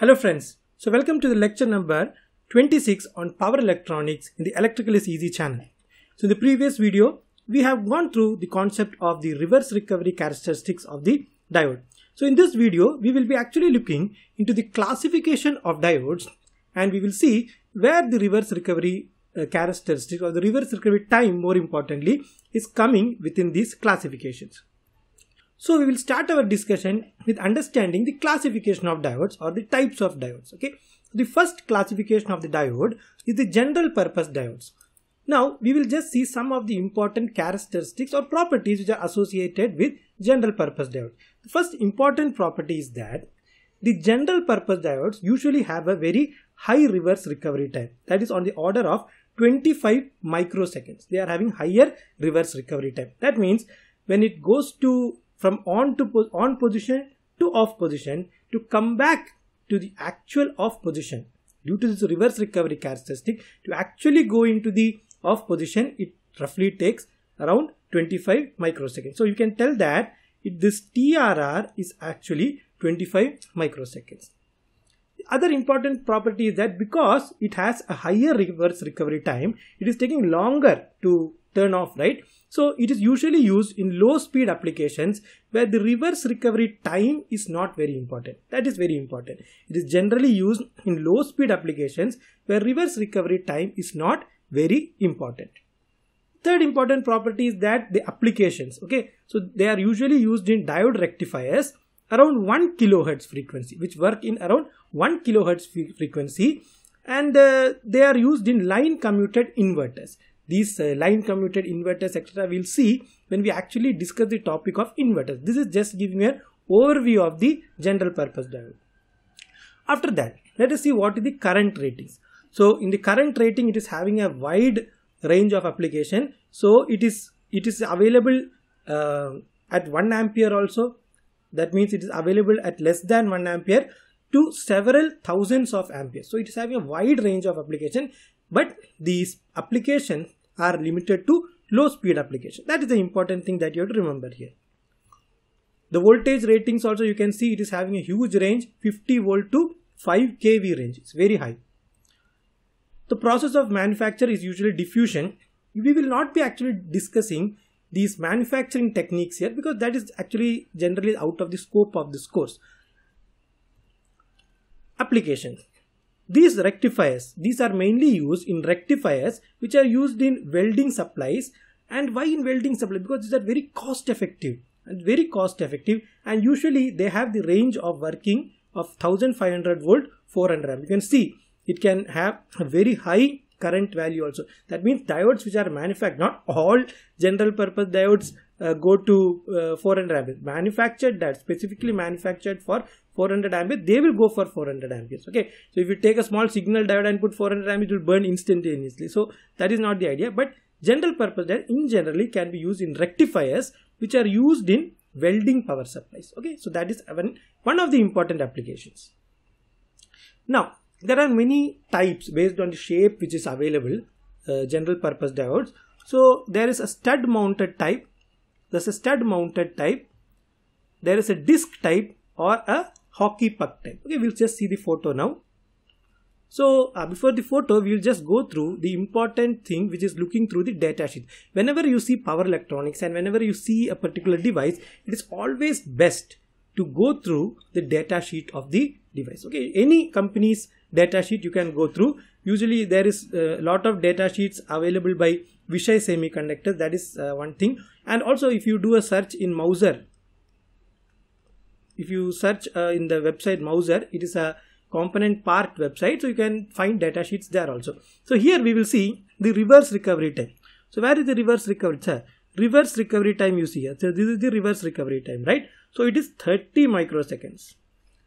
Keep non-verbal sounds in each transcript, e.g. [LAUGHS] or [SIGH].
Hello friends, so welcome to the lecture number 26 on power electronics in the electrical is easy channel. So in the previous video, we have gone through the concept of the reverse recovery characteristics of the diode. So in this video, we will be actually looking into the classification of diodes and we will see where the reverse recovery uh, characteristic or the reverse recovery time more importantly is coming within these classifications. So we will start our discussion with understanding the classification of diodes or the types of diodes. Okay. The first classification of the diode is the general purpose diodes. Now we will just see some of the important characteristics or properties which are associated with general purpose diode. The first important property is that the general purpose diodes usually have a very high reverse recovery time that is on the order of 25 microseconds. They are having higher reverse recovery time. That means when it goes to from on to po on position to off position to come back to the actual off position due to this reverse recovery characteristic to actually go into the off position it roughly takes around 25 microseconds so you can tell that it, this trr is actually 25 microseconds the other important property is that because it has a higher reverse recovery time it is taking longer to turn off right so it is usually used in low speed applications where the reverse recovery time is not very important. That is very important. It is generally used in low speed applications where reverse recovery time is not very important. Third important property is that the applications, okay, so they are usually used in diode rectifiers around 1 kilohertz frequency, which work in around 1 kilohertz frequency and uh, they are used in line commuted inverters these uh, line commuted inverters etc we'll see when we actually discuss the topic of inverters this is just giving an overview of the general purpose diode after that let us see what is the current ratings so in the current rating it is having a wide range of application so it is it is available uh, at 1 ampere also that means it is available at less than 1 ampere to several thousands of amperes so it is having a wide range of application but these applications are limited to low speed application. That is the important thing that you have to remember here. The voltage ratings also you can see it is having a huge range 50 volt to 5 kV range. It's very high. The process of manufacture is usually diffusion. We will not be actually discussing these manufacturing techniques here because that is actually generally out of the scope of this course. Applications. These rectifiers, these are mainly used in rectifiers which are used in welding supplies. And why in welding supplies? Because these are very cost effective and very cost effective and usually they have the range of working of 1500 volt 400 amp. You can see it can have a very high current value also. That means diodes which are manufactured, not all general purpose diodes uh, go to uh, 400 amperes manufactured that specifically manufactured for 400 amperes they will go for 400 amperes okay so if you take a small signal diode and put 400 amperes it will burn instantaneously so that is not the idea but general purpose that in generally can be used in rectifiers which are used in welding power supplies okay so that is one, one of the important applications now there are many types based on the shape which is available uh, general purpose diodes so there is a stud mounted type there's a stud mounted type. There is a disc type or a hockey puck type. Okay, we'll just see the photo now. So uh, before the photo, we will just go through the important thing which is looking through the data sheet. Whenever you see power electronics and whenever you see a particular device, it is always best to go through the data sheet of the device. Okay, any company's data sheet you can go through. Usually there is a uh, lot of data sheets available by Vishay Semiconductors. That is uh, one thing and also if you do a search in Mouser if you search uh, in the website Mouser it is a component part website so you can find data sheets there also so here we will see the reverse recovery time so where is the reverse recovery time reverse recovery time you see here so this is the reverse recovery time right so it is 30 microseconds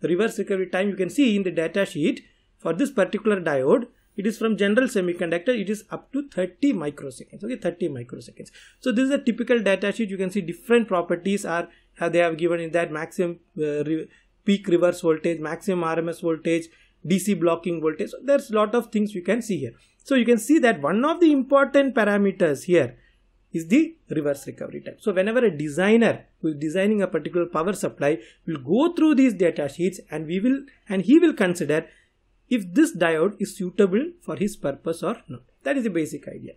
the reverse recovery time you can see in the data sheet for this particular diode it is from general semiconductor it is up to 30 microseconds okay 30 microseconds so this is a typical data sheet you can see different properties are uh, they have given in that maximum uh, re peak reverse voltage maximum rms voltage dc blocking voltage so there's a lot of things you can see here so you can see that one of the important parameters here is the reverse recovery time. So whenever a designer who is designing a particular power supply will go through these data sheets and we will and he will consider if this diode is suitable for his purpose or not. That is the basic idea.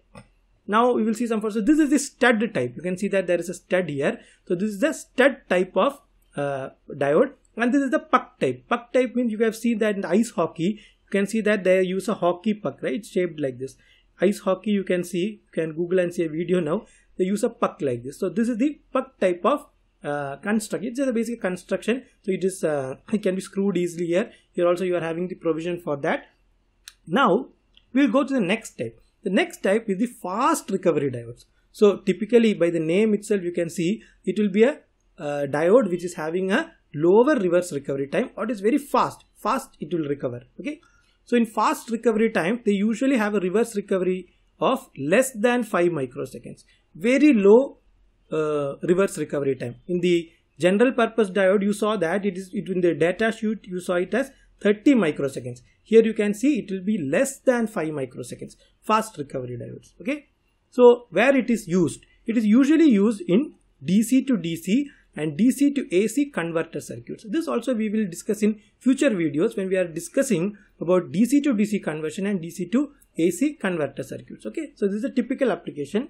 Now we will see some first. So this is the stud type. You can see that there is a stud here. So this is the stud type of uh, diode and this is the puck type. Puck type means you have seen that in ice hockey. You can see that they use a hockey puck, right? It's shaped like this. Ice hockey you can see, you can Google and see a video now. They use a puck like this. So this is the puck type of uh, construct it's just a basic construction so it is uh, it can be screwed easily here here also you are having the provision for that now we'll go to the next type the next type is the fast recovery diodes so typically by the name itself you can see it will be a uh, diode which is having a lower reverse recovery time or it is very fast fast it will recover okay so in fast recovery time they usually have a reverse recovery of less than 5 microseconds very low uh, reverse recovery time. In the general purpose diode, you saw that it is it, in the data sheet, you saw it as 30 microseconds. Here you can see it will be less than 5 microseconds, fast recovery diodes. Okay. So where it is used? It is usually used in DC to DC and DC to AC converter circuits. This also we will discuss in future videos when we are discussing about DC to DC conversion and DC to AC converter circuits. Okay, so this is a typical application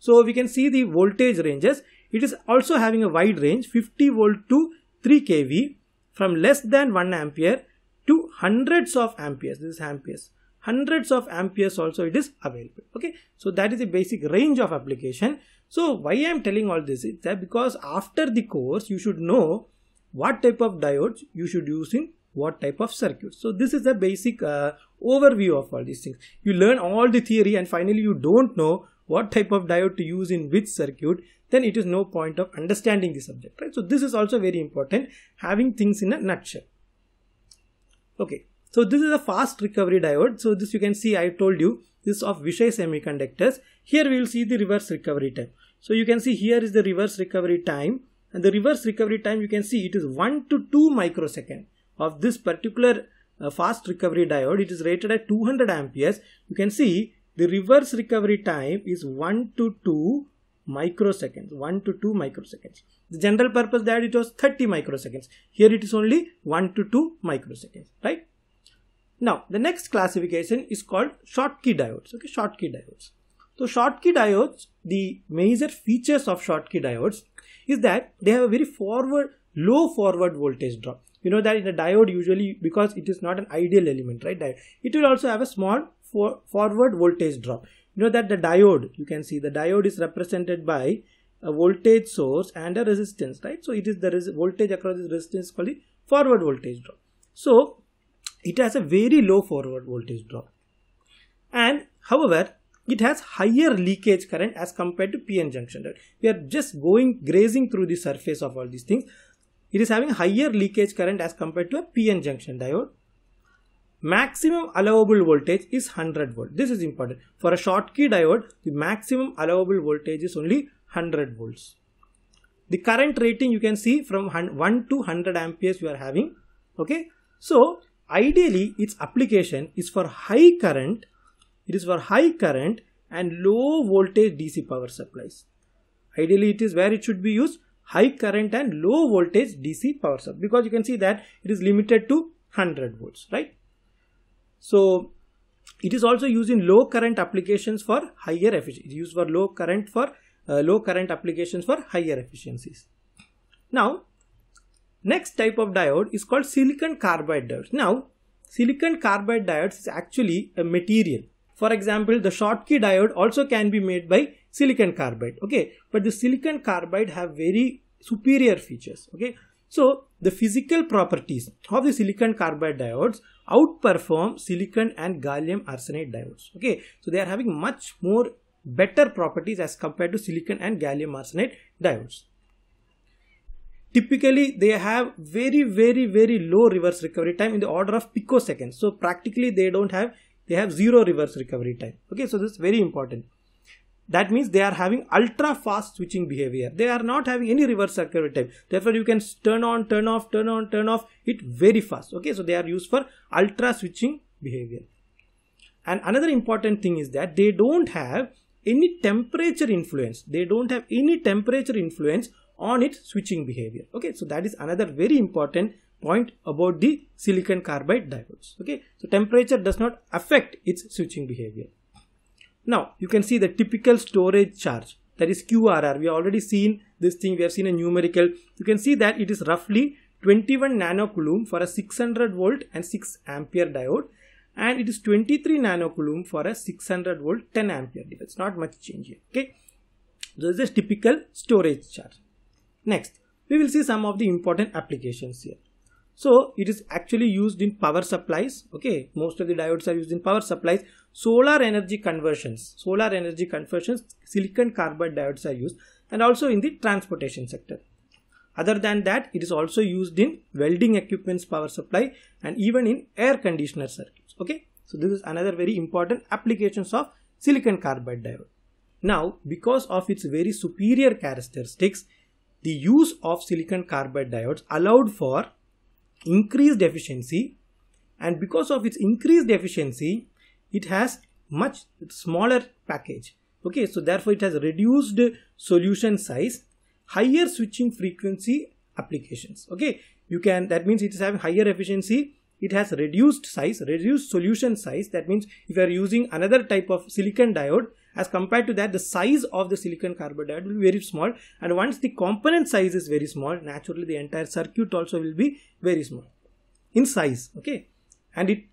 so we can see the voltage ranges. It is also having a wide range 50 volt to 3 kV from less than 1 ampere to hundreds of amperes. This is amperes. Hundreds of amperes also it is available. Okay. So that is the basic range of application. So why I am telling all this is that because after the course you should know what type of diodes you should use in what type of circuits. So this is a basic uh, overview of all these things. You learn all the theory and finally you don't know what type of diode to use in which circuit, then it is no point of understanding the subject, right? So this is also very important, having things in a nutshell. Okay, so this is a fast recovery diode. So this you can see, I told you, this is of Vishay Semiconductors. Here we will see the reverse recovery time. So you can see here is the reverse recovery time and the reverse recovery time you can see it is 1 to 2 microsecond of this particular uh, fast recovery diode. It is rated at 200 amperes. You can see the reverse recovery time is 1 to 2 microseconds 1 to 2 microseconds the general purpose that it was 30 microseconds here it is only 1 to 2 microseconds right now the next classification is called key diodes okay Schottky diodes so Schottky diodes the major features of Schottky diodes is that they have a very forward low forward voltage drop you know that in a diode usually because it is not an ideal element right it will also have a small for forward voltage drop you know that the diode you can see the diode is represented by a voltage source and a resistance right so it is the voltage across this resistance called the forward voltage drop so it has a very low forward voltage drop and however it has higher leakage current as compared to p-n junction right? we are just going grazing through the surface of all these things it is having higher leakage current as compared to a PN junction diode. Maximum allowable voltage is 100 volt. This is important. For a Schottky diode, the maximum allowable voltage is only 100 volts. The current rating you can see from 1 to 100 amperes you are having. Okay. So ideally its application is for high current. It is for high current and low voltage DC power supplies. Ideally it is where it should be used high current and low voltage DC power supply because you can see that it is limited to 100 volts, right? So it is also used in low current applications for higher efficiency. It is used for low current for uh, low current applications for higher efficiencies. Now, next type of diode is called silicon carbide diodes. Now, silicon carbide diodes is actually a material for example, the Schottky diode also can be made by silicon carbide. Okay, but the silicon carbide have very superior features. Okay, so the physical properties of the silicon carbide diodes outperform silicon and gallium arsenide diodes. Okay, so they are having much more better properties as compared to silicon and gallium arsenide diodes. Typically, they have very, very, very low reverse recovery time in the order of picoseconds. So practically, they don't have they have zero reverse recovery time okay so this is very important that means they are having ultra fast switching behavior they are not having any reverse recovery time therefore you can turn on turn off turn on turn off it very fast okay so they are used for ultra switching behavior and another important thing is that they don't have any temperature influence they don't have any temperature influence on its switching behavior okay so that is another very important point about the silicon carbide diodes. Okay, so temperature does not affect its switching behavior. Now you can see the typical storage charge that is QRR. We have already seen this thing. We have seen a numerical. You can see that it is roughly 21 nanocoulomb for a 600 volt and 6 ampere diode and it is 23 nanocoulomb for a 600 volt 10 ampere diode. It's not much change here. Okay. So this is typical storage charge. Next, we will see some of the important applications here. So it is actually used in power supplies. Okay, most of the diodes are used in power supplies. Solar energy conversions, solar energy conversions, silicon carbide diodes are used and also in the transportation sector. Other than that, it is also used in welding equipment's power supply and even in air conditioner circuits. Okay, so this is another very important applications of silicon carbide diode. Now, because of its very superior characteristics, the use of silicon carbide diodes allowed for increased efficiency and because of its increased efficiency it has much smaller package okay so therefore it has reduced solution size higher switching frequency applications okay you can that means it is having higher efficiency it has reduced size reduced solution size that means if you are using another type of silicon diode as compared to that the size of the silicon carbide will be very small and once the component size is very small naturally the entire circuit also will be very small in size okay and it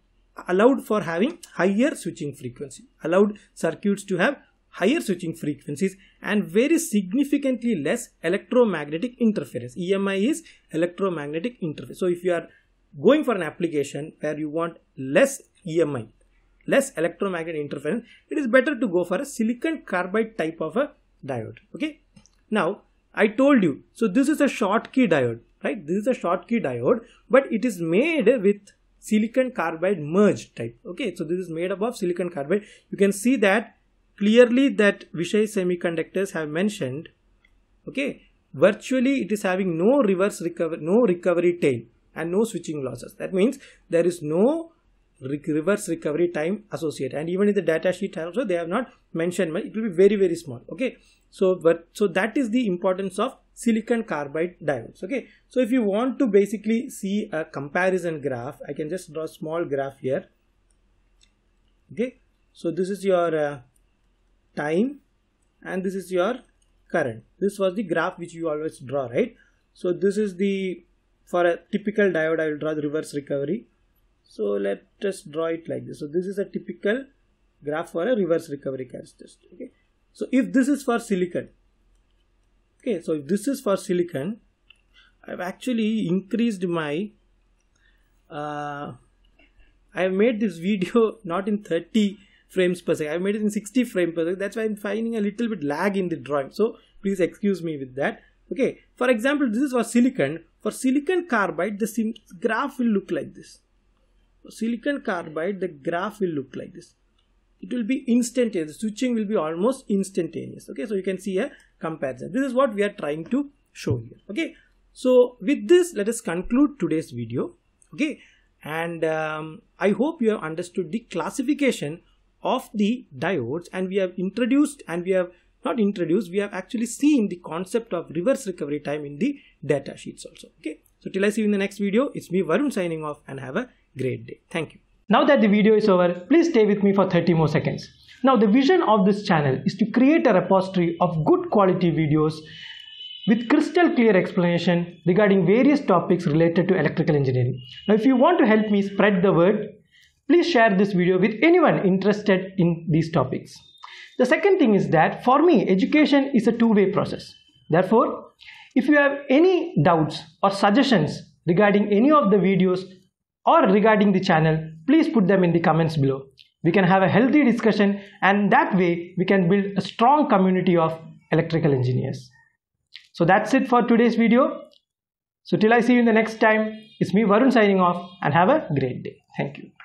allowed for having higher switching frequency allowed circuits to have higher switching frequencies and very significantly less electromagnetic interference EMI is electromagnetic interference so if you are going for an application where you want less EMI less electromagnetic interference, it is better to go for a silicon carbide type of a diode. Okay. Now, I told you, so this is a short key diode, right? This is a short key diode, but it is made with silicon carbide merged type. Okay. So this is made up of silicon carbide. You can see that clearly that Vishay semiconductors have mentioned, okay, virtually it is having no reverse recovery, no recovery tail and no switching losses. That means there is no reverse recovery time associated and even in the data sheet also they have not mentioned much it will be very very small okay so but so that is the importance of silicon carbide diodes okay so if you want to basically see a comparison graph i can just draw a small graph here okay so this is your uh, time and this is your current this was the graph which you always draw right so this is the for a typical diode i will draw the reverse recovery so let us draw it like this so this is a typical graph for a reverse recovery characteristic okay so if this is for silicon okay so if this is for silicon I've actually increased my uh, I've made this [LAUGHS] video not in 30 frames per second I've made it in 60 frames per second that's why I'm finding a little bit lag in the drawing so please excuse me with that okay for example this is for silicon for silicon carbide the graph will look like this silicon carbide the graph will look like this it will be instantaneous the switching will be almost instantaneous okay so you can see a comparison this is what we are trying to show here okay so with this let us conclude today's video okay and um, i hope you have understood the classification of the diodes and we have introduced and we have not introduced we have actually seen the concept of reverse recovery time in the data sheets also okay so till i see you in the next video it's me varun signing off and have a great day. Thank you. Now that the video is over, please stay with me for 30 more seconds. Now the vision of this channel is to create a repository of good quality videos with crystal clear explanation regarding various topics related to electrical engineering. Now if you want to help me spread the word, please share this video with anyone interested in these topics. The second thing is that for me, education is a two-way process. Therefore, if you have any doubts or suggestions regarding any of the videos or regarding the channel, please put them in the comments below. We can have a healthy discussion and that way we can build a strong community of electrical engineers. So that's it for today's video. So till I see you in the next time, it's me Varun signing off and have a great day. Thank you.